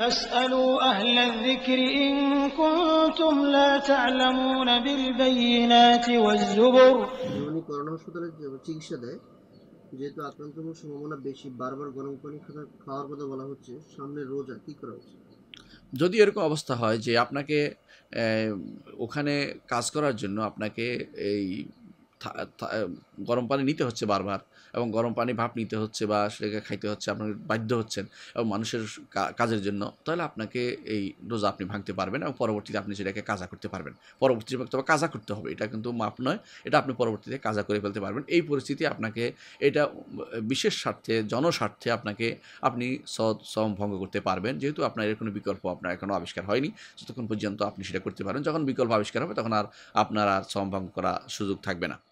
হাসপাতালে চিকিৎসা দেয় যেহেতু আক্রান্ত হওয়ার সম্ভাবনা বেশি বারবার গরম পানি খাওয়ার কথা বলা হচ্ছে সামনে রোজা কি করা উচিত যদি এরকম অবস্থা হয় যে আপনাকে ওখানে কাজ করার জন্য আপনাকে এই গরম পানি নিতে হচ্ছে বারবার এবং গরম পানি ভাপ নিতে হচ্ছে বা সেটাকে খাইতে হচ্ছে আপনাকে বাধ্য হচ্ছেন এবং মানুষের কাজের জন্য তাহলে আপনাকে এই রোজা আপনি ভাঙতে পারবেন এবং পরবর্তীতে আপনি সেটাকে কাজা করতে পারবেন পরবর্তী তবে কাজা করতে হবে এটা কিন্তু মাপ নয় এটা আপনি পরবর্তীতে কাজা করে ফেলতে পারবেন এই পরিস্থিতি আপনাকে এটা বিশেষ স্বার্থে জনস্বার্থে আপনাকে আপনি সম ভঙ্গ করতে পারবেন যেহেতু আপনার এর কোনো বিকল্প আপনার এখনও আবিষ্কার হয়নি যতক্ষণ পর্যন্ত আপনি সেটা করতে পারেন যখন বিকল্প আবিষ্কার হবে তখন আর আপনার আর সম্ভঙ্গ ভঙ্গ করা সুযোগ থাকবে না